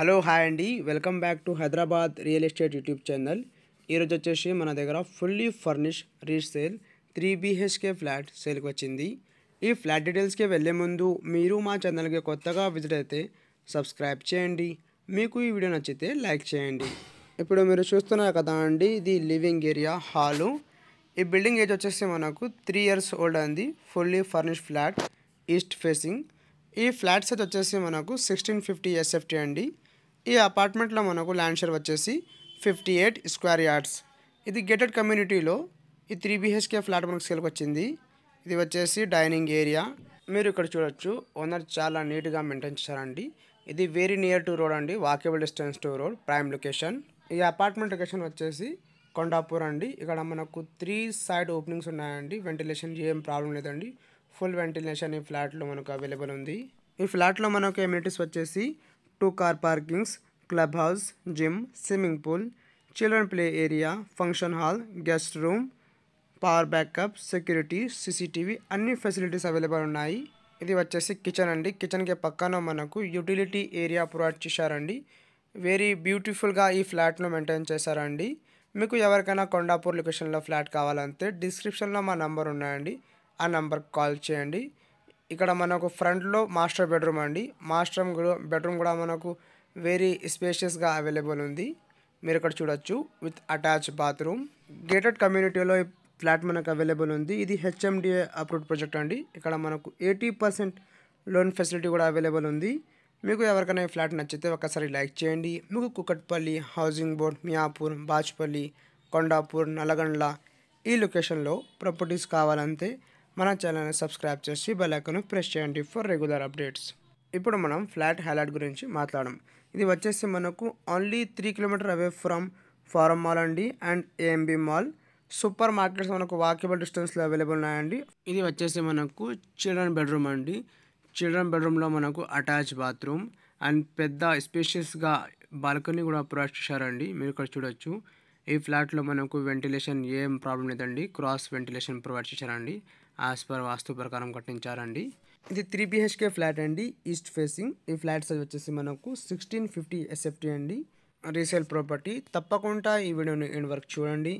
hello hi అండి welcome back to Hyderabad real estate YouTube channel ఈరోజు వచ్చేసి మన దగ్గర fully furnish resale three BHK flat సేల్కి వచ్చింది ఈ ఫ్లాట్ డీటెయిల్స్కి వెళ్ళే ముందు మీరు మా ఛానల్కి కొత్తగా విజిట్ అయితే సబ్స్క్రైబ్ చేయండి మీకు ఈ వీడియో నచ్చితే లైక్ చేయండి ఇప్పుడు మీరు చూస్తున్నారు కదా అండి ఇది లివింగ్ ఏరియా హాలు ఈ బిల్డింగ్ ఏజ్ వచ్చేసి మనకు త్రీ ఇయర్స్ ఓల్డ్ అంది fully furnish flat east facing ఈ ఫ్లాట్ సెట్ వచ్చేసి మనకు సిక్స్టీన్ ఫిఫ్టీ ఎస్ఎఫ్టీ అండి ఈ అపార్ట్మెంట్లో మనకు ల్యాండ్ షేర్ వచ్చేసి ఫిఫ్టీ ఎయిట్ స్క్వేర్ యార్డ్స్ ఇది గేటెడ్ కమ్యూనిటీలో ఈ త్రీ బీహెచ్కే ఫ్లాట్ మనకు సేల్కి వచ్చింది ఇది వచ్చేసి డైనింగ్ ఏరియా మీరు ఇక్కడ చూడొచ్చు ఓనర్ చాలా నీట్గా మెయింటైన్ చేశారండి ఇది వెరీ నియర్ టు రోడ్ అండి walkable distance to road prime location ఈ అపార్ట్మెంట్ లొకేషన్ వచ్చేసి కొండాపూర్ అండి ఇక్కడ మనకు త్రీ సైడ్ ఓపెనింగ్స్ ఉన్నాయండి వెంటిలేషన్ ఏం ప్రాబ్లం లేదండి ఫుల్ వెంటిలేషన్ ఈ ఫ్లాట్లో మనకు అవైలబుల్ ఉంది ఈ ఫ్లాట్లో మనకు ఎమ్యూనిటీస్ వచ్చేసి two car parkings club house gym swimming pool children play area function hall guest room power backup security CCTV అన్ని ఫెసిలిటీస్ అవైలబుల్ ఉన్నాయి ఇది వచ్చేసి కిచెన్ అండి కిచెన్కి పక్కన మనకు యూటిలిటీ ఏరియా ప్రొవైడ్ చేశారండి వెరీ బ్యూటిఫుల్గా ఈ ఫ్లాట్ను మెయింటైన్ చేశారండి మీకు ఎవరికైనా కొండాపూర్ లొకేషన్లో ఫ్లాట్ కావాలంటే డిస్క్రిప్షన్లో మా నంబర్ ఉన్నాయండి ఆ నంబర్కి కాల్ చేయండి ఇక్కడ మనకు ఫ్రంట్లో మాస్టర్ బెడ్రూమ్ అండి మాస్టర్ బెడ్రూమ్ కూడా మనకు వెరీ స్పేషియస్గా అవైలబుల్ ఉంది మీరు ఇక్కడ చూడొచ్చు విత్ అటాచ్ బాత్రూమ్ గేటెడ్ కమ్యూనిటీలో ఫ్లాట్ మనకు అవైలబుల్ ఉంది ఇది హెచ్ఎండిఏ అప్రూవ్డ్ ప్రాజెక్ట్ అండి ఇక్కడ మనకు ఎయిటీ పర్సెంట్ లోన్ ఫెసిలిటీ కూడా అవైలబుల్ ఉంది మీకు ఎవరికైనా ఈ ఫ్లాట్ నచ్చితే ఒకసారి లైక్ చేయండి మీకు కుక్కట్పల్లి హౌసింగ్ బోర్డ్ మియాపూర్ బాచ్పల్లి కొండాపూర్ నల్లగండ్ల ఈ లొకేషన్లో ప్రాపర్టీస్ కావాలంటే మన ఛానల్ని సబ్స్క్రైబ్ చేసి బెల్ ప్రెస్ చేయండి ఫర్ రెగ్యులర్ అప్డేట్స్ ఇప్పుడు మనం ఫ్లాట్ హైలైట్ గురించి మాట్లాడడం ఇది వచ్చేసి మనకు only three kilometer away from forum mall అండి and AMB mall supermarkets మనకు వాకబుల్ డిస్టెన్స్లో అవైలబుల్ ఉన్నాయండి ఇది వచ్చేసి మనకు చిల్డ్రన్ బెడ్రూమ్ అండి చిల్డ్రన్ బెడ్రూమ్లో మనకు అటాచ్ బాత్రూమ్ అండ్ పెద్ద స్పేషియస్గా బాల్కనీ కూడా ప్రొవైడ్ చేశారండి మీరు ఇక్కడ చూడొచ్చు ఈ ఫ్లాట్లో మనకు వెంటిలేషన్ ఏం ప్రాబ్లం లేదండి క్రాస్ వెంటిలేషన్ ప్రొవైడ్ చేశారండి యాజ్ పర్ వాస్తు ప్రకారం కట్టించారండి ఇది త్రీ బిహెచ్కే ఫ్లాట్ అండి ఈస్ట్ ఫేసింగ్ ఈ ఫ్లాట్ సైజ్ వచ్చేసి మనకు సిక్స్టీన్ ఫిఫ్టీ ఎస్ఎఫ్టీ అండి రీసేల్ ప్రాపర్టీ తప్పకుండా ఈ వీడియోని ఎండ్ వరకు చూడండి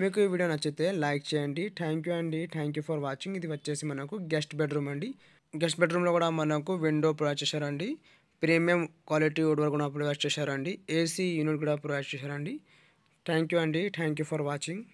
మీకు ఈ వీడియో నచ్చితే లైక్ చేయండి థ్యాంక్ యూ అండి థ్యాంక్ యూ ఫర్ వాచింగ్ ఇది వచ్చేసి మనకు గెస్ట్ బెడ్రూమ్ అండి గెస్ట్ బెడ్రూమ్లో కూడా మనకు విండో ప్రొవైడ్ చేశారండి ప్రీమియం క్వాలిటీ వుడ్ వర్క్ కూడా ప్రొవైడ్ చేశారండి ఏసీ యూనిట్ కూడా ప్రొవైడ్ చేశారండి థ్యాంక్ యూ అండి థ్యాంక్ యూ ఫర్ వాచింగ్